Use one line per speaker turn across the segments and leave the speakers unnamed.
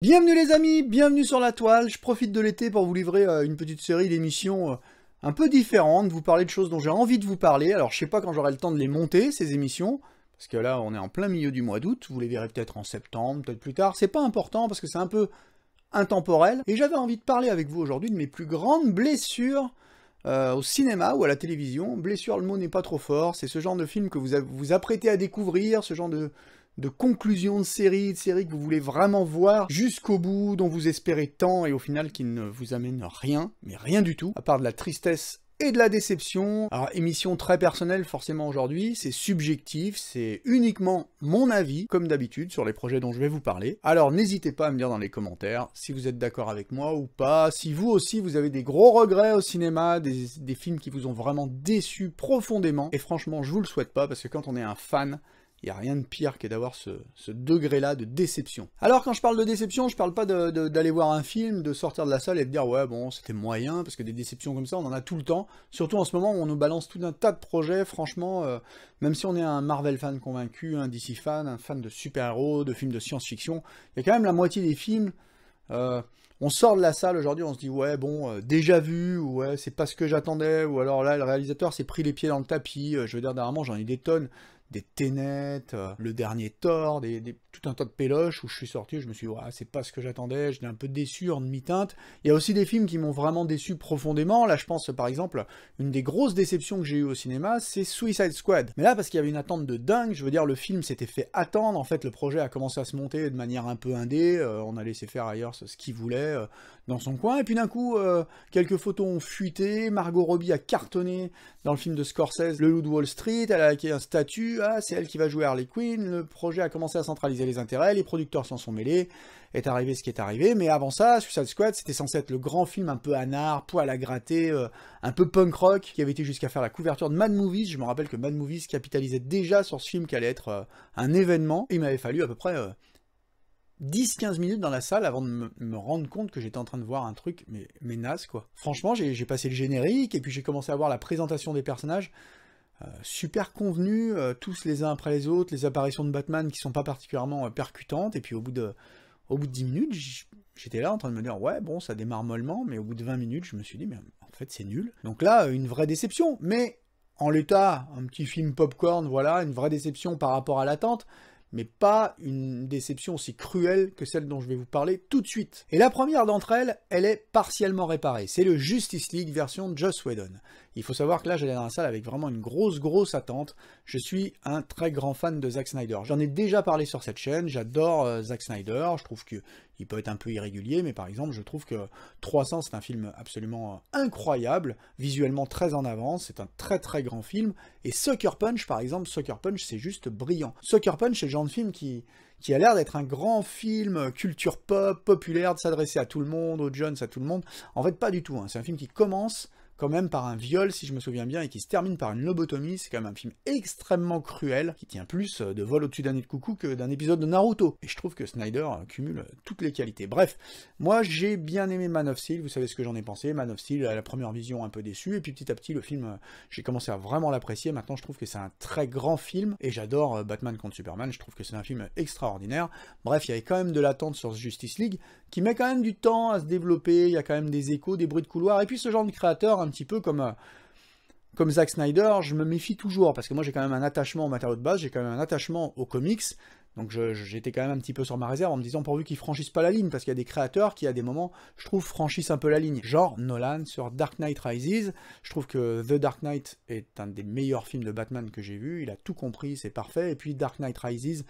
Bienvenue les amis, bienvenue sur la toile. Je profite de l'été pour vous livrer euh, une petite série d'émissions euh, un peu différentes, vous parler de choses dont j'ai envie de vous parler. Alors je sais pas quand j'aurai le temps de les monter, ces émissions, parce que là on est en plein milieu du mois d'août, vous les verrez peut-être en septembre, peut-être plus tard. C'est pas important parce que c'est un peu intemporel. Et j'avais envie de parler avec vous aujourd'hui de mes plus grandes blessures euh, au cinéma ou à la télévision. Blessure, le mot n'est pas trop fort, c'est ce genre de film que vous vous apprêtez à découvrir, ce genre de de conclusion de série, de série que vous voulez vraiment voir jusqu'au bout, dont vous espérez tant, et au final qui ne vous amène rien, mais rien du tout, à part de la tristesse et de la déception. Alors émission très personnelle forcément aujourd'hui, c'est subjectif, c'est uniquement mon avis, comme d'habitude, sur les projets dont je vais vous parler. Alors n'hésitez pas à me dire dans les commentaires si vous êtes d'accord avec moi ou pas, si vous aussi vous avez des gros regrets au cinéma, des, films qui vous ont vraiment déçu profondément, et franchement je vous le souhaite pas, parce que quand on est un fan, il n'y a rien de pire que d'avoir ce, degré-là de déception. Alors quand je parle de déception, je parle pas d'aller voir un film, de sortir de la salle et de dire ouais bon c'était moyen, parce que des déceptions comme ça on en a tout le temps, surtout en ce moment où on nous balance tout un tas de projets, franchement, euh, même si on est un Marvel fan convaincu, un DC fan, un fan de super-héros, de films de science-fiction, il y a quand même la moitié des films... Euh, on sort de la salle aujourd'hui, on se dit ouais bon euh, déjà vu, ouais c'est pas ce que j'attendais, ou alors là le réalisateur s'est pris les pieds dans le tapis, je veux dire dernièrement j'en ai des tonnes des Ténètes, euh, le dernier Thor, tout un tas de péloches où je suis sorti, je me suis dit, c'est pas ce que j'attendais, j'étais un peu déçu en demi-teinte. Il y a aussi des films qui m'ont vraiment déçu profondément. Là, je pense par exemple, une des grosses déceptions que j'ai eues au cinéma, c'est Suicide Squad. Mais là, parce qu'il y avait une attente de dingue, je veux dire, le film s'était fait attendre. En fait, le projet a commencé à se monter de manière un peu indé, euh, on a laissé faire ailleurs ce, ce qu'il voulait. Euh, dans son coin, et puis d'un coup, euh, quelques photos ont fuité, Margot Robbie a cartonné dans le film de Scorsese, Le Loup de Wall Street, elle a acquis un statut, ah, c'est elle qui va jouer Harley Quinn, le projet a commencé à centraliser les intérêts, les producteurs s'en sont mêlés, est arrivé ce qui est arrivé, mais avant ça, Suicide Squad, c'était censé être le grand film un peu anard, poil à gratter, euh, un peu punk rock, qui avait été jusqu'à faire la couverture de Mad Movies, je me rappelle que Mad Movies capitalisait déjà sur ce film qui allait être euh, un événement, il m'avait fallu à peu près 10-15 minutes dans la salle avant de me, rendre compte que j'étais en train de voir un truc, mais, mais quoi. Franchement, j'ai passé le générique et puis j'ai commencé à voir la présentation des personnages. Euh, super convenus, euh, tous les uns après les autres, les apparitions de Batman qui sont pas particulièrement euh, percutantes, et puis au bout de, au bout de 10 minutes, j'étais là en train de me dire, ouais, bon, ça démarre mollement, mais au bout de 20 minutes, je me suis dit, mais en fait, c'est nul. Donc là, une vraie déception, mais en l'état, un petit film popcorn, voilà, une vraie déception par rapport à l'attente, mais pas une déception aussi cruelle que celle dont je vais vous parler tout de suite. Et la première d'entre elles, elle est partiellement réparée. C'est le Justice League version Joss Whedon. Il faut savoir que là, j'allais dans la salle avec vraiment une grosse, grosse attente. Je suis un très grand fan de Zack Snyder. J'en ai déjà parlé sur cette chaîne, j'adore euh, Zack Snyder, je trouve qu'il peut être un peu irrégulier, mais par exemple, je trouve que 300, c'est un film absolument euh, incroyable, visuellement très en avance, c'est un très très grand film, et Sucker Punch, par exemple, Sucker Punch, c'est juste brillant. Sucker Punch, c'est le genre de film qui qui a l'air d'être un grand film euh, culture pop, populaire, de s'adresser à tout le monde, aux jeunes, à tout le monde. En fait, pas du tout. Hein. C'est un film qui commence quand même par un viol, si je me souviens bien, et qui se termine par une lobotomie. C'est quand même un film extrêmement cruel, qui tient plus euh, de vol au-dessus d'un nid de coucou que d'un épisode de Naruto. Et je trouve que Snyder euh, cumule euh, toutes les qualités. Bref, moi j'ai bien aimé Man of Steel, vous savez ce que j'en ai pensé. Man of Steel, à la première vision, un peu déçu, et puis petit à petit, le film, j'ai commencé à vraiment l'apprécier. Maintenant, je trouve que c'est un très grand film, et j'adore Batman contre Superman, je trouve que c'est un film extraordinaire. Bref, il y avait quand même de l'attente sur Justice League, qui met quand même du temps à se développer, il y a quand même des échos, des bruits de couloir, et puis ce genre de créateur, un petit peu euh, comme, Zack Snyder, je me méfie toujours, parce que moi j'ai quand même un attachement au matériau de base, j'ai quand même un attachement aux comics, donc j'étais quand même un petit peu sur ma réserve en me disant pourvu qu'ils franchissent pas la ligne, parce qu'il y a des créateurs qui à des moments, je trouve, franchissent un peu la ligne. Genre Nolan sur Dark Knight Rises, je trouve que The Dark Knight est un des meilleurs films de Batman que j'ai vu, il a tout compris, c'est parfait, et puis Dark Knight Rises,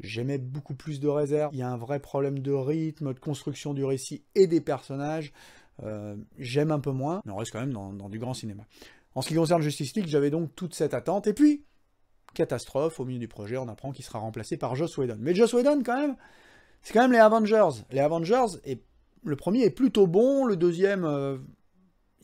j'aimais beaucoup plus de réserve, il y a un vrai problème de rythme, de construction du récit et des personnages, euh, j'aime un peu moins, mais on reste quand même dans, du grand cinéma. En ce qui concerne Justice League, j'avais donc toute cette attente, et puis, catastrophe, au milieu du projet, on apprend qu'il sera remplacé par Joss Whedon. Mais Joss Whedon, quand même, c'est quand même les Avengers. Les Avengers, et le premier est plutôt bon, le deuxième, euh,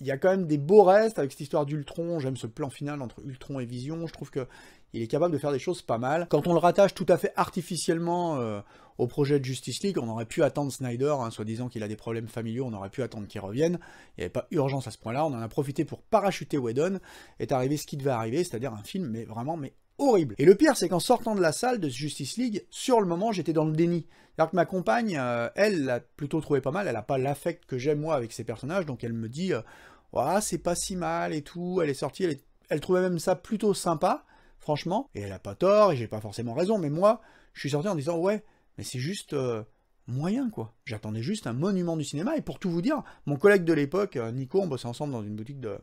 il y a quand même des beaux restes avec cette histoire d'Ultron. J'aime ce plan final entre Ultron et Vision. Je trouve que il est capable de faire des choses pas mal. Quand on le rattache tout à fait artificiellement euh, au projet de Justice League, on aurait pu attendre Snyder, hein, soi-disant qu'il a des problèmes familiaux, on aurait pu attendre qu'il revienne. Il n'y avait pas urgence à ce point-là. On en a profité pour parachuter Whedon. Est arrivé ce qui devait arriver, c'est-à-dire un film mais vraiment mais horrible. Et le pire, c'est qu'en sortant de la salle de Justice League, sur le moment, j'étais dans le déni. Alors que ma compagne, euh, elle l'a plutôt trouvé pas mal, elle n'a pas l'affect que j'aime moi avec ces personnages, donc elle me dit, euh, ah, c'est pas si mal et tout, elle est sortie, elle, trouvait même ça plutôt sympa, franchement, et elle a pas tort, et j'ai pas forcément raison, mais moi, je suis sorti en disant, ouais, mais c'est juste... Euh, moyen quoi. J'attendais juste un monument du cinéma et pour tout vous dire, mon collègue de l'époque, Nico, on bossait ensemble dans une boutique de,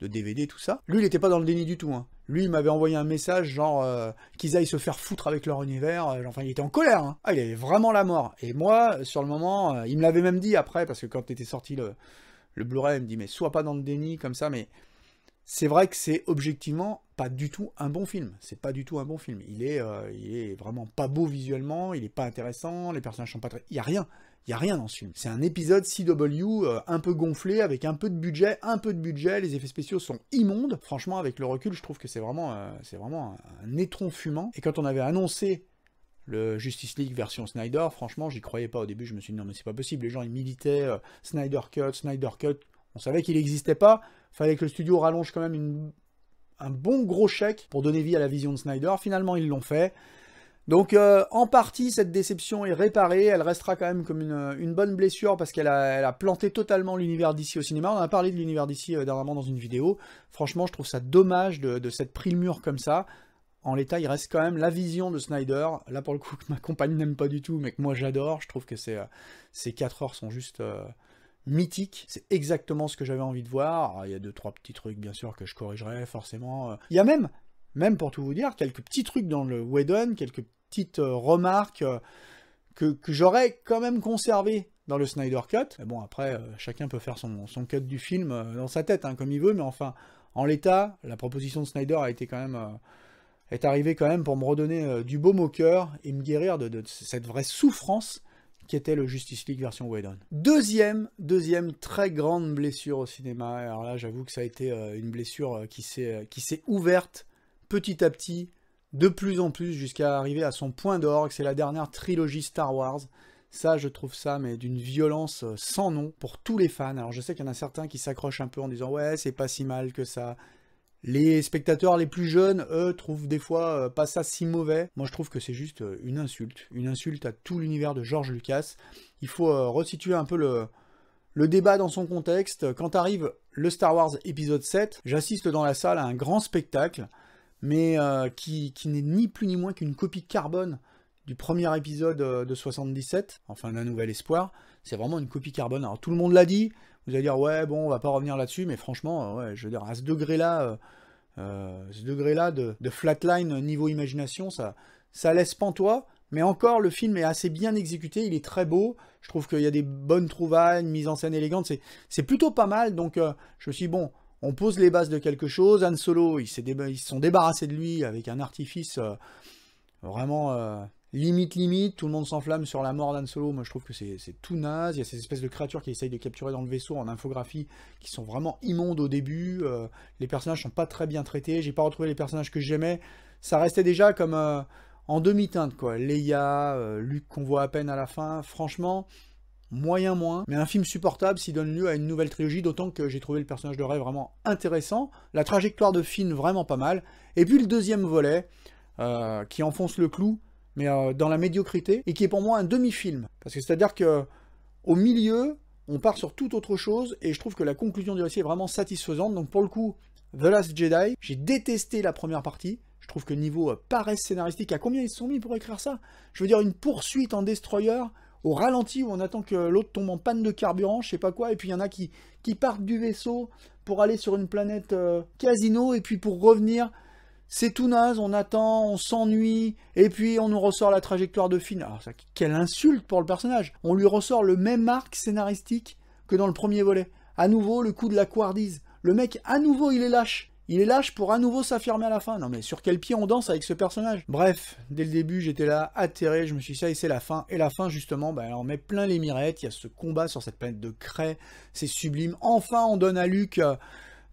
de DVD, tout ça. Lui, il n'était pas dans le déni du tout. Hein. Lui, il m'avait envoyé un message genre euh, qu'ils aillent se faire foutre avec leur univers. Euh, enfin, il était en colère. Hein. Ah, il avait vraiment la mort. Et moi, sur le moment, euh, il me l'avait même dit après, parce que quand était sorti le, le Blu-ray, il me dit mais sois pas dans le déni comme ça. Mais c'est vrai que c'est objectivement pas du tout un bon film. C'est pas du tout un bon film. Il est, il est vraiment pas beau visuellement. Il est pas intéressant. Les personnages sont pas très. Il y a rien. Il n'y a rien dans ce film. C'est un épisode CW euh, un peu gonflé, avec un peu de budget, un peu de budget, les effets spéciaux sont immondes. Franchement, avec le recul, je trouve que c'est vraiment, euh, c'est vraiment un étron fumant. Et quand on avait annoncé le Justice League version Snyder, franchement, j'y croyais pas au début, je me suis dit non mais c'est pas possible, les gens ils militaient euh, Snyder Cut, Snyder Cut, on savait qu'il n'existait pas, fallait que le studio rallonge quand même une... un bon gros chèque pour donner vie à la vision de Snyder, finalement ils l'ont fait, donc euh, en partie cette déception est réparée, elle restera quand même comme une, bonne blessure parce qu'elle a, planté totalement l'univers d'ici au cinéma. On a parlé de l'univers d'ici euh, dernièrement dans une vidéo. Franchement je trouve ça dommage de, cette pris le mur comme ça. En l'état il reste quand même la vision de Snyder, là pour le coup que ma compagne n'aime pas du tout mais que moi j'adore. Je trouve que euh, ces, ces 4 heures sont juste... mythiques. C'est exactement ce que j'avais envie de voir. Ah, il y a deux, trois petits trucs, bien sûr, que je corrigerai forcément. Il y a même même pour tout vous dire, quelques petits trucs dans le Whedon, quelques petites euh, remarques euh, que, j'aurais quand même conservées dans le Snyder Cut. Mais bon, après, euh, chacun peut faire son, son cut du film dans sa tête, hein, comme il veut, mais enfin, en l'état, la proposition de Snyder a été quand même est arrivée quand même pour me redonner du baume au cœur et me guérir de, cette vraie souffrance qui était le Justice League version Whedon. Deuxième, deuxième très grande blessure au cinéma. Alors là, j'avoue que ça a été une blessure qui s'est ouverte petit à petit, de plus en plus, jusqu'à arriver à son point d'orgue. C'est la dernière trilogie Star Wars. Ça, je trouve ça, mais d'une violence euh, sans nom pour tous les fans. Alors, je sais qu'il y en a certains qui s'accrochent un peu en disant Ouais, c'est pas si mal que ça. Les spectateurs les plus jeunes, eux, trouvent des fois euh, pas ça si mauvais. Moi, je trouve que c'est juste euh, une insulte. Une insulte à tout l'univers de George Lucas. Il faut resituer un peu le, le débat dans son contexte. Quand arrive le Star Wars épisode 7, j'assiste dans la salle à un grand spectacle mais euh, qui, n'est ni plus ni moins qu'une copie carbone du premier épisode euh, de 77, enfin d'un nouvel espoir, c'est vraiment une copie carbone. Alors tout le monde l'a dit, vous allez dire ouais bon on va pas revenir là-dessus, mais franchement, euh, je veux dire, à ce degré-là, ce degré-là de, flatline niveau imagination, ça, ça laisse pantois, mais encore le film est assez bien exécuté, il est très beau, je trouve qu'il y a des bonnes trouvailles, une mise en scène élégante, c'est plutôt pas mal, donc je me suis bon, on pose les bases de quelque chose. Han Solo, ils, ils se sont débarrassés de lui avec un artifice euh, vraiment euh, limite, limite. Tout le monde s'enflamme sur la mort d'Han Solo. Moi, je trouve que c'est tout naze. Il y a ces espèces de créatures qui essayent de capturer dans le vaisseau en infographie qui sont vraiment immondes au début. Euh, les personnages sont pas très bien traités. J'ai pas retrouvé les personnages que j'aimais. Ça restait déjà comme en demi-teinte, quoi. Leia, Luke qu'on voit à peine à la fin. Franchement moyen moins, mais un film supportable s'il donne lieu à une nouvelle trilogie, d'autant que j'ai trouvé le personnage de Ray vraiment intéressant, la trajectoire de Finn vraiment pas mal, et puis le deuxième volet, euh, qui enfonce le clou, mais euh, dans la médiocrité, et qui est pour moi un demi-film, parce que c'est-à-dire que au milieu, on part sur toute autre chose, et je trouve que la conclusion du récit est vraiment satisfaisante, donc pour le coup, The Last Jedi, j'ai détesté la première partie, je trouve que niveau euh, paresse scénaristique, à combien ils se sont mis pour écrire ça Je veux dire, une poursuite en destroyer au ralenti où on attend que l'autre tombe en panne de carburant, je sais pas quoi, et puis il y en a qui, qui partent du vaisseau pour aller sur une planète euh, casino, et puis pour revenir, c'est tout naze, on attend, on s'ennuie, et puis on nous ressort la trajectoire de Finn. Alors, ah, ça, quelle insulte pour le personnage On lui ressort le même arc scénaristique que dans le premier volet. À nouveau, le coup de la couardise. Le mec, à nouveau, il est lâche. Il est lâche pour à nouveau s'affirmer à la fin. Non mais sur quel pied on danse avec ce personnage Bref, dès le début j'étais là, atterré, je me suis dit ça et c'est la fin. Et la fin justement, bah, on met plein les mirettes, il y a ce combat sur cette planète de craie, c'est sublime. Enfin on donne à Luc... Euh,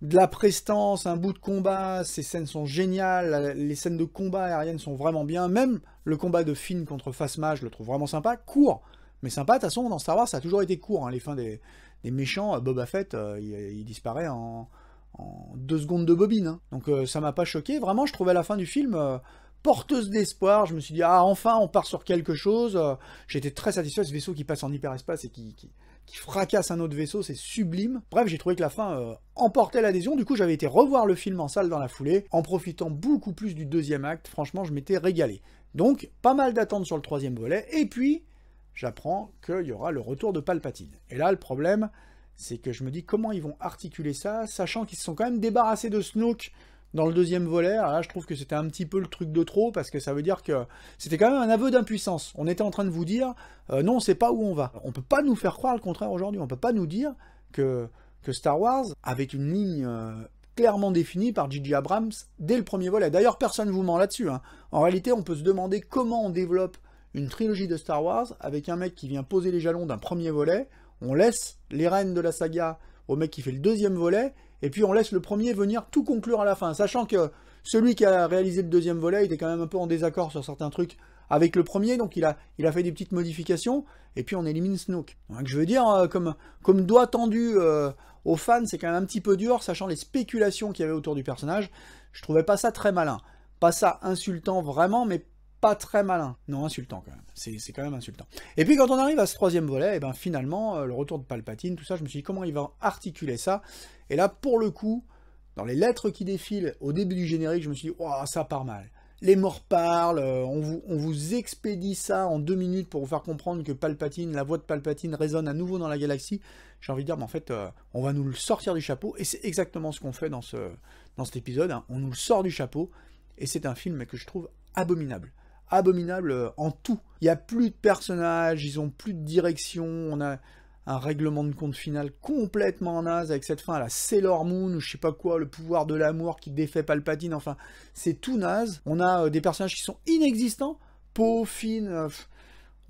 de la prestance, un bout de combat, ces scènes sont géniales, les scènes de combat aériennes sont vraiment bien, même le combat de Finn contre Phasma, je le trouve vraiment sympa, court, mais sympa, de toute façon, dans Star Wars, ça a toujours été court, hein. les fins des, méchants, euh, Boba Fett, euh, il, disparaît en, en deux secondes de bobine. Hein. Donc euh, ça m'a pas choqué. Vraiment, je trouvais la fin du film euh, porteuse d'espoir. Je me suis dit, ah enfin, on part sur quelque chose. Euh, j'étais très satisfait de ce vaisseau qui passe en hyperespace et qui, qui, qui fracasse un autre vaisseau. C'est sublime. Bref, j'ai trouvé que la fin emportait l'adhésion. Du coup, j'avais été revoir le film en salle dans la foulée, en profitant beaucoup plus du deuxième acte. Franchement, je m'étais régalé. Donc, pas mal d'attentes sur le troisième volet. Et puis, j'apprends qu'il y aura le retour de Palpatine. Et là, le problème, c'est que je me dis comment ils vont articuler ça, sachant qu'ils se sont quand même débarrassés de Snook dans le deuxième volet. Alors là, je trouve que c'était un petit peu le truc de trop, parce que ça veut dire que c'était quand même un aveu d'impuissance. On était en train de vous dire, euh, non, on sait pas où on va. On ne peut pas nous faire croire le contraire aujourd'hui. On ne peut pas nous dire que, Star Wars, avait une ligne... Euh, clairement définie par Gigi Abrams dès le premier volet. D'ailleurs, personne ne vous ment là-dessus. Hein. En réalité, on peut se demander comment on développe une trilogie de Star Wars avec un mec qui vient poser les jalons d'un premier volet on laisse les rênes de la saga au mec qui fait le deuxième volet, et puis on laisse le premier venir tout conclure à la fin, sachant que celui qui a réalisé le deuxième volet était quand même un peu en désaccord sur certains trucs avec le premier, donc il a, il a fait des petites modifications, et puis on élimine Snook. Donc je veux dire, euh, comme, comme doigt tendu euh, aux fans, c'est quand même un petit peu dur, sachant les spéculations qu'il y avait autour du personnage, je trouvais pas ça très malin. Pas ça insultant vraiment, mais pas très malin. Non, insultant quand même. C'est quand même insultant. Et puis quand on arrive à ce troisième volet, et eh ben finalement, euh, le retour de Palpatine, tout ça, je me suis dit comment il va articuler ça. Et là, pour le coup, dans les lettres qui défilent au début du générique, je me suis dit, oh, ça part mal. Les morts parlent, euh, on vous, expédie ça en deux minutes pour vous faire comprendre que Palpatine, la voix de Palpatine résonne à nouveau dans la galaxie. J'ai envie de dire, mais en fait, euh, on va nous le sortir du chapeau, et c'est exactement ce qu'on fait dans, ce, dans cet épisode. Hein. On nous le sort du chapeau, et c'est un film que je trouve abominable abominable euh, en tout. Il n'y a plus de personnages, ils ont plus de direction, on a un règlement de compte final complètement naze avec cette fin à la Sailor Moon ou je sais pas quoi, le pouvoir de l'amour qui défait Palpatine, enfin c'est tout naze. On a euh, des personnages qui sont inexistants, peau fine, euh,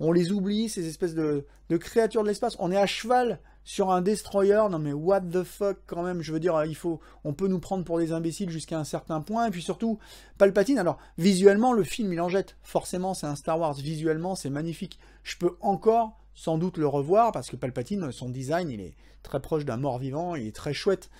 on les oublie, ces espèces de créatures de l'espace. On est à cheval sur un destroyer, non mais what the fuck quand même, je veux dire, il faut, on peut nous prendre pour des imbéciles jusqu'à un certain point, et puis surtout, Palpatine, alors visuellement le film il en jette, forcément c'est un Star Wars, visuellement c'est magnifique, je peux encore sans doute le revoir, parce que Palpatine, son design il est très proche d'un mort-vivant, il est très chouette,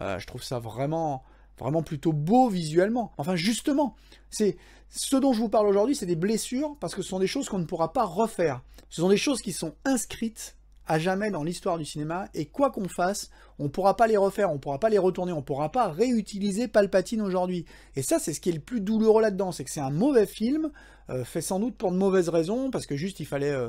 euh, je trouve ça vraiment, vraiment plutôt beau visuellement. Enfin, justement, c'est ce dont je vous parle aujourd'hui, c'est des blessures parce que ce sont des choses qu'on ne pourra pas refaire. Ce sont des choses qui sont inscrites à jamais dans l'histoire du cinéma, et quoi qu'on fasse, on ne pourra pas les refaire, on ne pourra pas les retourner, on ne pourra pas réutiliser Palpatine aujourd'hui. Et ça, c'est ce qui est le plus douloureux là-dedans, c'est que c'est un mauvais film, euh, fait sans doute pour de mauvaises raisons, parce que juste il fallait euh,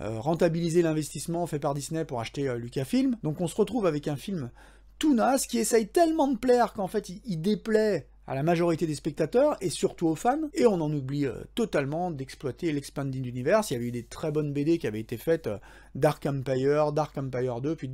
euh, rentabiliser l'investissement fait par Disney pour acheter Lucasfilm. Donc on se retrouve avec un film tout naze qui essaye tellement de plaire qu'en fait il déplaît à la majorité des spectateurs et surtout aux fans. Et on en oublie euh, totalement d'exploiter l'expanding universe. Il y a eu des très bonnes BD qui avaient été faites, euh, Dark Empire, Dark Empire 2, puis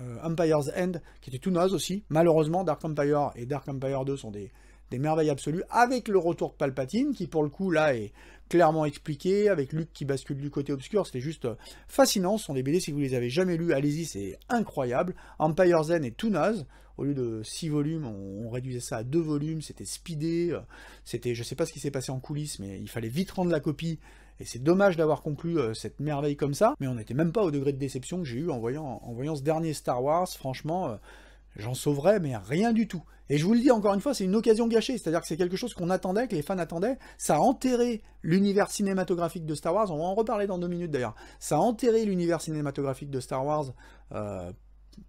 euh, Empire's End, qui était tout naze aussi. Malheureusement, Dark Empire et Dark Empire 2 sont des, des merveilles absolues, avec le retour de Palpatine, qui pour le coup là est clairement expliqué, avec Luke qui bascule du côté obscur, c'était juste euh, fascinant, ce sont des BD, si vous les avez jamais lus, allez-y, c'est incroyable, Empire Zen est tout naze, au lieu de 6 volumes, on, réduisait ça à 2 volumes, c'était speedé, euh, c'était, je sais pas ce qui s'est passé en coulisses, mais il fallait vite rendre la copie, et c'est dommage d'avoir conclu euh, cette merveille comme ça, mais on n'était même pas au degré de déception que j'ai eu en voyant, en voyant ce dernier Star Wars, franchement j'en sauverais, mais rien du tout. Et je vous le dis encore une fois, c'est une occasion gâchée, c'est-à-dire que c'est quelque chose qu'on attendait, que les fans attendaient, ça a enterré l'univers cinématographique de Star Wars, on va en reparler dans deux minutes d'ailleurs, ça a enterré l'univers cinématographique de Star Wars euh,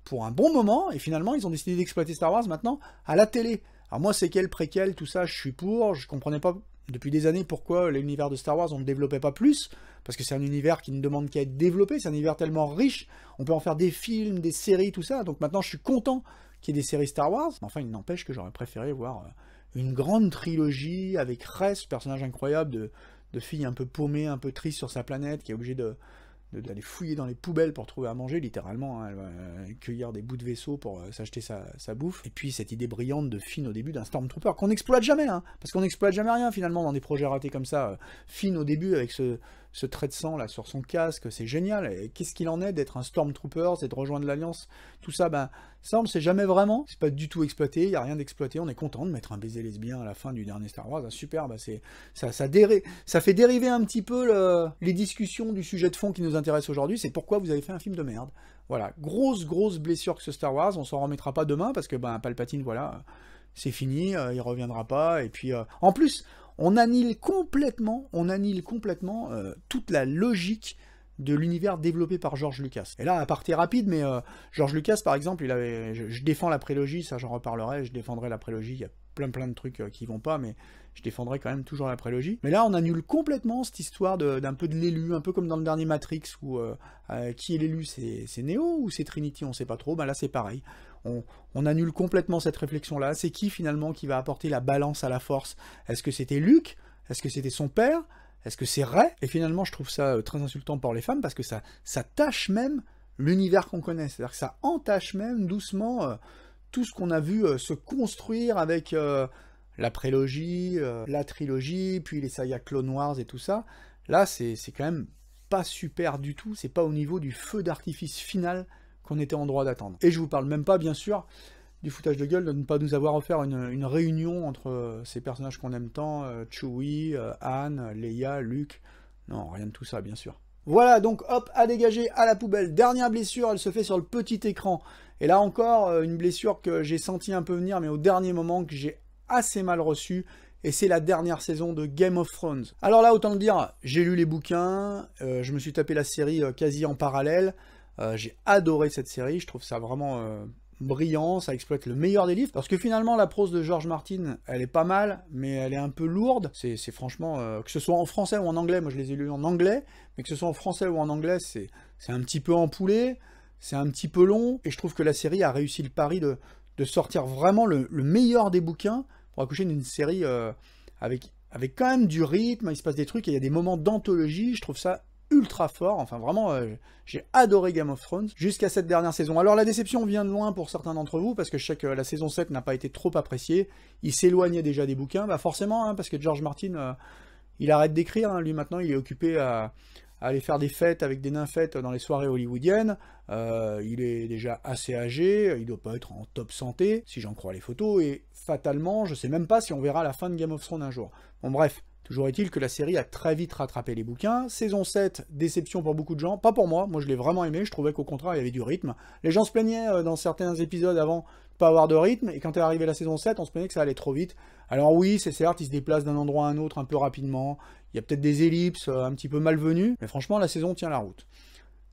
pour un bon moment, et finalement ils ont décidé d'exploiter Star Wars maintenant à la télé. Alors moi, c'est quel préquel, tout ça, je suis pour, je comprenais pas depuis des années pourquoi l'univers de Star Wars on ne développait pas plus parce que c'est un univers qui ne demande qu'à être développé, c'est un univers tellement riche, on peut en faire des films, des séries, tout ça. Donc maintenant je suis content qu'il y ait des séries Star Wars. Enfin, il n'empêche que j'aurais préféré voir euh, une grande trilogie avec Rey, personnage incroyable de, de fille un peu paumée, un peu triste sur sa planète, qui est obligée de, d'aller fouiller dans les poubelles pour trouver à manger, littéralement, hein, euh, cueillir des bouts de vaisseau pour euh, s'acheter sa, bouffe. Et puis cette idée brillante de fine au début d'un Stormtrooper qu'on n'exploite jamais, hein, parce qu'on n'exploite jamais rien finalement dans des projets ratés comme ça. Euh, fine au début avec ce, ce trait de sang là sur son casque, c'est génial. Et qu'est-ce qu'il en est d'être un Stormtrooper, c'est de rejoindre l'Alliance Tout ça, ben, ça on ne sait jamais vraiment. C'est pas du tout exploité, il n'y a rien d'exploité. On est content de mettre un baiser lesbien à la fin du dernier Star Wars. Ah, super, ben, c'est, ça, ça, fait dériver un petit peu les discussions du sujet de fond qui nous intéresse aujourd'hui. C'est pourquoi vous avez fait un film de merde. Voilà, grosse, grosse blessure que ce Star Wars. On s'en remettra pas demain parce que ben, Palpatine, voilà c'est fini, euh, il reviendra pas. Et puis, euh, en plus, on annule complètement, on annule complètement euh, toute la logique de l'univers développé par George Lucas. Et là, à partir rapide, mais euh, George Lucas, par exemple, il avait, je, je défends la prélogie, ça j'en reparlerai, je défendrai la prélogie, il y a plein plein de trucs euh, qui vont pas, mais je défendrai quand même toujours la prélogie. Mais là, on annule complètement cette histoire d'un peu de l'élu, un peu comme dans le dernier Matrix où euh, euh, qui est l'élu, c'est Neo ou c'est Trinity, on sait pas trop. Ben là, c'est pareil. On, annule complètement cette réflexion-là. C'est qui finalement qui va apporter la balance à la force Est-ce que c'était Luke Est-ce que c'était son père Est-ce que c'est Rey Et finalement, je trouve ça euh, très insultant pour les femmes parce que ça, ça tâche même l'univers qu'on connaît. C'est-à-dire que ça entache même doucement tout ce qu'on a vu se construire avec la prélogie, euh, la trilogie, puis les sagas Clone Wars et tout ça. Là, c'est quand même pas super du tout, c'est pas au niveau du feu d'artifice final qu'on était en droit d'attendre. Et je vous parle même pas, bien sûr, du foutage de gueule de ne pas nous avoir offert une, réunion entre euh, ces personnages qu'on aime tant, euh, Chewie, Anne, Leia, Luke. Non, rien de tout ça, bien sûr. Voilà, donc hop, à dégager, à la poubelle. Dernière blessure, elle se fait sur le petit écran. Et là encore, une blessure que j'ai senti un peu venir, mais au dernier moment, que j'ai assez mal reçu et c'est la dernière saison de Game of Thrones. Alors là, autant le dire, j'ai lu les bouquins, euh, je me suis tapé la série euh, quasi en parallèle, euh, j'ai adoré cette série, je trouve ça vraiment brillant, ça exploite le meilleur des livres, parce que finalement la prose de George Martin, elle est pas mal, mais elle est un peu lourde, c'est franchement, que ce soit en français ou en anglais, moi je les ai lus en anglais, mais que ce soit en français ou en anglais, c'est un petit peu empoulé, c'est un petit peu long, et je trouve que la série a réussi le pari de, sortir vraiment le, le meilleur des bouquins, pour accoucher d'une série euh, avec, avec quand même du rythme, il se passe des trucs, il y a des moments d'anthologie, je trouve ça ultra fort, enfin vraiment, euh, j'ai adoré Game of Thrones jusqu'à cette dernière saison. Alors la déception vient de loin pour certains d'entre vous, parce que je sais que la saison 7 n'a pas été trop appréciée, il s'éloignait déjà des bouquins, bah forcément, hein, parce que George Martin, euh, il arrête d'écrire, hein. lui maintenant il est occupé à aller faire des fêtes avec des nymphettes dans les soirées hollywoodiennes. Euh, il est déjà assez âgé, il doit pas être en top santé, si j'en crois les photos, et fatalement, je ne sais même pas si on verra la fin de Game of Thrones un jour. Bon bref, Toujours est-il que la série a très vite rattrapé les bouquins. Saison 7, déception pour beaucoup de gens, pas pour moi, moi je l'ai vraiment aimé, je trouvais qu'au contraire il y avait du rythme. Les gens se plaignaient euh, dans certains épisodes avant pas avoir de rythme. Et quand est arrivée la saison 7, on se prenait que ça allait trop vite. Alors oui, c'est certes, il se déplace d'un endroit à un autre un peu rapidement. Il y a peut-être des ellipses euh, un petit peu malvenues. Mais franchement, la saison tient la route.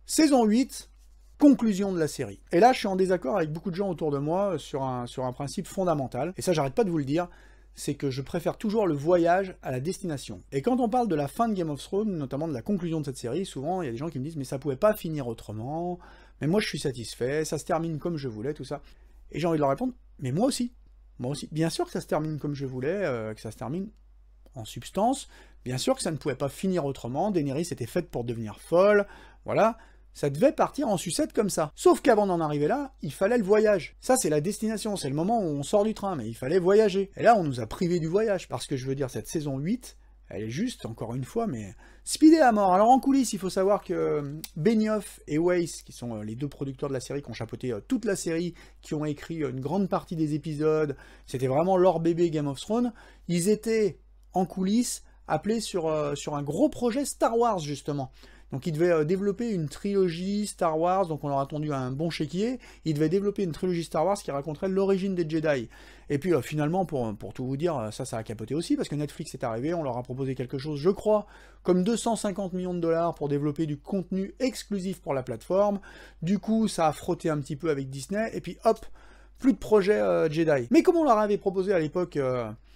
Saison 8, conclusion de la série. Et là, je suis en désaccord avec beaucoup de gens autour de moi euh, sur un, sur un principe fondamental. Et ça, j'arrête pas de vous le dire c'est que je préfère toujours le voyage à la destination. Et quand on parle de la fin de Game of Thrones, notamment de la conclusion de cette série, souvent il y a des gens qui me disent mais ça pouvait pas finir autrement, mais moi je suis satisfait, ça se termine comme je voulais, tout ça. Et j'ai envie de leur répondre, mais moi aussi. Moi aussi. Bien sûr que ça se termine comme je voulais, euh, que ça se termine en substance. Bien sûr que ça ne pouvait pas finir autrement. Daenerys était faite pour devenir folle. Voilà. Ça devait partir en sucette comme ça. Sauf qu'avant d'en arriver là, il fallait le voyage. Ça, c'est la destination, c'est le moment où on sort du train, mais il fallait voyager. Et là, on nous a privé du voyage, parce que je veux dire, cette saison 8, elle est juste, encore une fois, mais speedée à mort. Alors en coulisses, il faut savoir que euh, Benioff et Weiss, qui sont euh, les deux producteurs de la série, qui ont chapeauté euh, toute la série, qui ont écrit une grande partie des épisodes, c'était vraiment leur bébé Game of Thrones, ils étaient en coulisses appelés sur, sur un gros projet Star Wars, justement. Donc il devait euh, développer une trilogie Star Wars, donc on leur a tendu un bon chéquier, il devait développer une trilogie Star Wars qui raconterait l'origine des Jedi. Et puis euh, finalement, pour, pour tout vous dire, euh, ça, ça a capoté aussi, parce que Netflix est arrivé, on leur a proposé quelque chose, je crois, comme 250 millions de dollars pour développer du contenu exclusif pour la plateforme. Du coup, ça a frotté un petit peu avec Disney, et puis hop, plus de projet Jedi. Mais comme on leur avait proposé à l'époque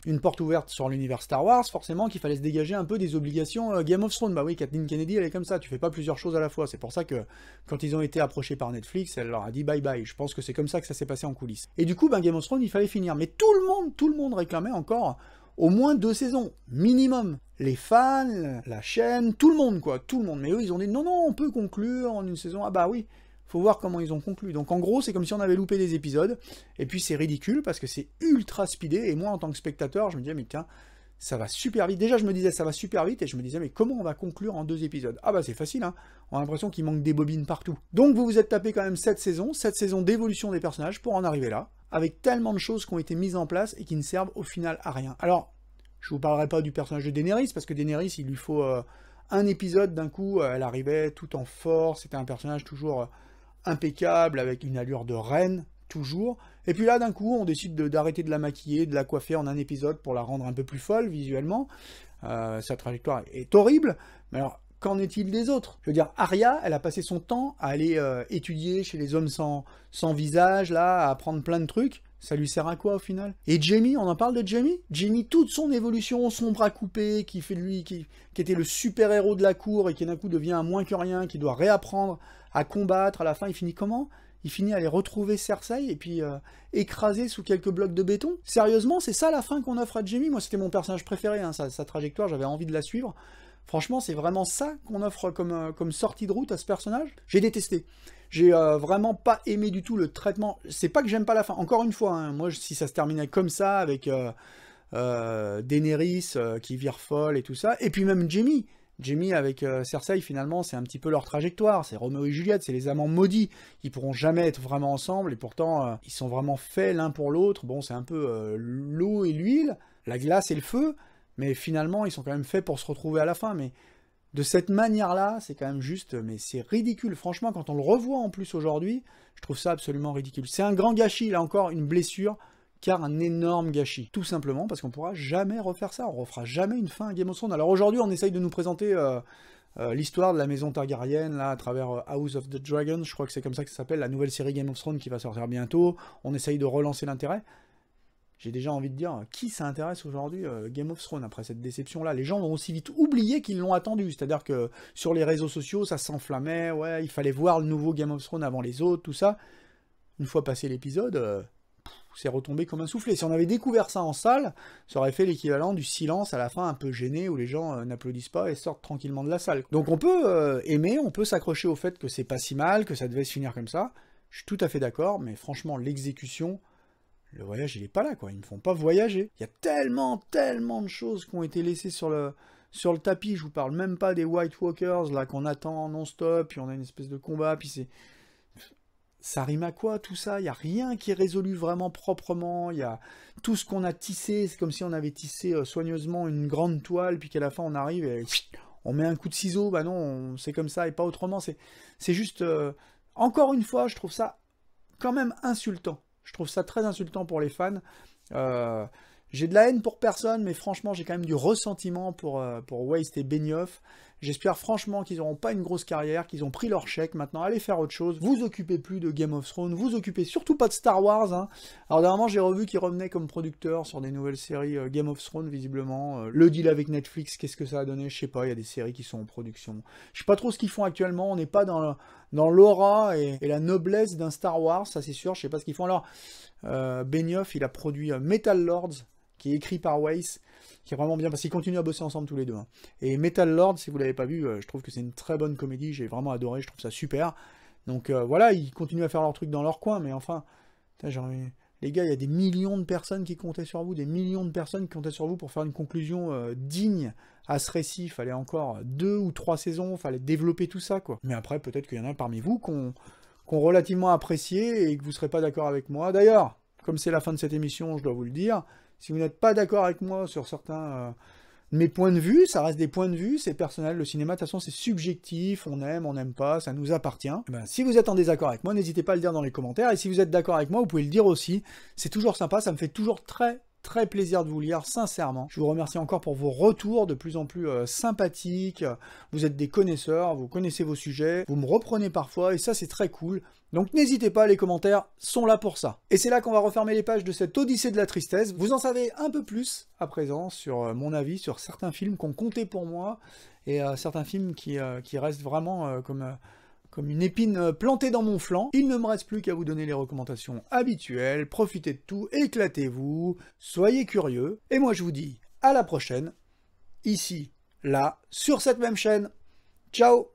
une porte ouverte sur l'univers Star Wars, forcément qu'il fallait se dégager un peu des obligations euh, Game of Thrones. Bah oui, Kathleen Kennedy, elle est comme ça, tu fais pas plusieurs choses à la fois. C'est pour ça que quand ils ont été approchés par Netflix, elle leur a dit bye bye. Je pense que c'est comme ça que ça s'est passé en coulisses. Et du coup, ben, Game of Thrones, il fallait finir. Mais tout le monde, tout le monde réclamait encore au moins deux saisons, minimum. Les fans, la chaîne, tout le monde, quoi, tout le monde. Mais eux, ils ont dit non, non, on peut conclure en une saison. Ah bah oui faut voir comment ils ont conclu. Donc en gros, c'est comme si on avait loupé des épisodes, et puis c'est ridicule parce que c'est ultra speedé, et moi en tant que spectateur, je me disais, mais tiens, ça va super vite. Déjà, je me disais, ça va super vite, et je me disais, mais comment on va conclure en deux épisodes Ah bah c'est facile, hein on a l'impression qu'il manque des bobines partout. Donc vous vous êtes tapé quand même cette saison, cette saison d'évolution des personnages pour en arriver là, avec tellement de choses qui ont été mises en place et qui ne servent au final à rien. Alors, je vous parlerai pas du personnage de Daenerys, parce que Daenerys, il lui faut... Euh, un épisode d'un coup, elle arrivait tout en force, c'était un personnage toujours euh, impeccable, avec une allure de reine, toujours. Et puis là, d'un coup, on décide d'arrêter de, la maquiller, de la coiffer en un épisode pour la rendre un peu plus folle visuellement. Euh, sa trajectoire est horrible. Mais alors, qu'en est-il des autres Je veux dire, Arya, elle a passé son temps à aller euh, étudier chez les hommes sans, sans visage, là, à apprendre plein de trucs. Ça lui sert à quoi au final Et Jamie, on en parle de Jamie Jamie, toute son évolution, son bras coupé, qui fait de lui, qui, qui était le super héros de la cour et qui d'un coup devient un moins que rien, qui doit réapprendre à combattre. À la fin, il finit comment il finit à aller retrouver Cersei et puis euh, écrasé sous quelques blocs de béton. Sérieusement, c'est ça la fin qu'on offre à Jamie. Moi, c'était mon personnage préféré, hein, sa, trajectoire, j'avais envie de la suivre. Franchement, c'est vraiment ça qu'on offre comme, euh, comme sortie de route à ce personnage. J'ai détesté. J'ai euh, vraiment pas aimé du tout le traitement. C'est pas que j'aime pas la fin. Encore une fois, hein, moi, si ça se terminait comme ça, avec Daenerys qui vire folle et tout ça, et puis même Jamie Jimmy avec euh, Cersei, finalement, c'est un petit peu leur trajectoire. C'est Roméo et Juliette, c'est les amants maudits. Ils pourront jamais être vraiment ensemble, et pourtant, euh, ils sont vraiment faits l'un pour l'autre. Bon, c'est un peu euh, l'eau et l'huile, la glace et le feu, mais finalement, ils sont quand même faits pour se retrouver à la fin. Mais de cette manière-là, c'est quand même juste, mais c'est ridicule. Franchement, quand on le revoit en plus aujourd'hui, je trouve ça absolument ridicule. C'est un grand gâchis, là encore, une blessure car un énorme gâchis. Tout simplement parce qu'on pourra jamais refaire ça, on refera jamais une fin à Game of Thrones. Alors aujourd'hui, on essaye de nous présenter euh, euh, l'histoire de la maison Targaryen, là, à travers euh, House of the Dragon, je crois que c'est comme ça que ça s'appelle, la nouvelle série Game of Thrones qui va sortir bientôt. On essaye de relancer l'intérêt. J'ai déjà envie de dire, qui s'intéresse aujourd'hui Game of Thrones après cette déception-là Les gens vont aussi vite oublié qu'ils l'ont attendu. C'est-à-dire que sur les réseaux sociaux, ça s'enflammait, ouais, il fallait voir le nouveau Game of Thrones avant les autres, tout ça. Une fois passé l'épisode, c'est retombé comme un soufflet. Si on avait découvert ça en salle, ça aurait fait l'équivalent du silence à la fin un peu gêné où les gens euh, n'applaudissent pas et sortent tranquillement de la salle. Donc on peut euh, aimer, on peut s'accrocher au fait que c'est pas si mal, que ça devait se finir comme ça. Je suis tout à fait d'accord, mais franchement, l'exécution, le voyage, il est pas là, quoi. Ils ne font pas voyager. Il y a tellement, tellement de choses qui ont été laissées sur le, sur le tapis. Je vous parle même pas des White Walkers, là, qu'on attend non-stop, puis on a une espèce de combat, puis c'est ça rime à quoi tout ça Il n'y a rien qui est résolu vraiment proprement. Il y a tout ce qu'on a tissé, c'est comme si on avait tissé euh, soigneusement une grande toile, puis qu'à la fin on arrive et on met un coup de ciseau. Bah non, c'est comme ça et pas autrement. C'est juste, euh, encore une fois, je trouve ça quand même insultant. Je trouve ça très insultant pour les fans. Euh, j'ai de la haine pour personne, mais franchement, j'ai quand même du ressentiment pour, pour Waste et Benioff. J'espère franchement qu'ils n'auront pas une grosse carrière, qu'ils ont pris leur chèque. Maintenant, allez faire autre chose. Vous occupez plus de Game of Thrones, vous occupez surtout pas de Star Wars. Hein. Alors, dernièrement, j'ai revu qu'ils revenaient comme producteurs sur des nouvelles séries euh, Game of Thrones, visiblement. Euh, le deal avec Netflix, qu'est-ce que ça a donné Je sais pas, il y a des séries qui sont en production. Je sais pas trop ce qu'ils font actuellement, on n'est pas dans dans l'aura et, la noblesse d'un Star Wars, ça c'est sûr, je sais pas ce qu'ils font. Alors, euh, Benioff, il a produit euh, Metal Lords, qui est écrit par Weiss, qui est vraiment bien, parce qu'ils continuent à bosser ensemble tous les deux. Hein. Et Metal Lord, si vous l'avez pas vu, euh, je trouve que c'est une très bonne comédie, j'ai vraiment adoré, je trouve ça super. Donc euh, voilà, ils continuent à faire leur truc dans leur coin, mais enfin, les gars, il y a des millions de personnes qui comptaient sur vous, des millions de personnes qui comptaient sur vous pour faire une conclusion euh, digne à ce récit. Il fallait encore deux ou trois saisons, il fallait développer tout ça, quoi. Mais après, peut-être qu'il y en a parmi vous qu'on relativement apprécié et que vous ne serez pas d'accord avec moi. D'ailleurs, comme c'est la fin de cette émission, je dois vous le dire, si vous n'êtes pas d'accord avec moi sur certains de euh, mes points de vue, ça reste des points de vue, c'est personnel, le cinéma, de toute façon, c'est subjectif, on aime, on n'aime pas, ça nous appartient. Eh ben, si vous êtes en désaccord avec moi, n'hésitez pas à le dire dans les commentaires, et si vous êtes d'accord avec moi, vous pouvez le dire aussi, c'est toujours sympa, ça me fait toujours très très plaisir de vous lire, sincèrement. Je vous remercie encore pour vos retours de plus en plus euh, sympathiques. Vous êtes des connaisseurs, vous connaissez vos sujets, vous me reprenez parfois et ça c'est très cool. Donc n'hésitez pas, les commentaires sont là pour ça. Et c'est là qu'on va refermer les pages de cette Odyssée de la tristesse. Vous en savez un peu plus à présent sur euh, mon avis, sur certains films qui ont compté pour moi et euh, certains films qui, qui restent vraiment comme comme une épine euh, plantée dans mon flanc. Il ne me reste plus qu'à vous donner les recommandations habituelles, profitez de tout, éclatez-vous, soyez curieux, et moi je vous dis à la prochaine, ici, là, sur cette même chaîne. Ciao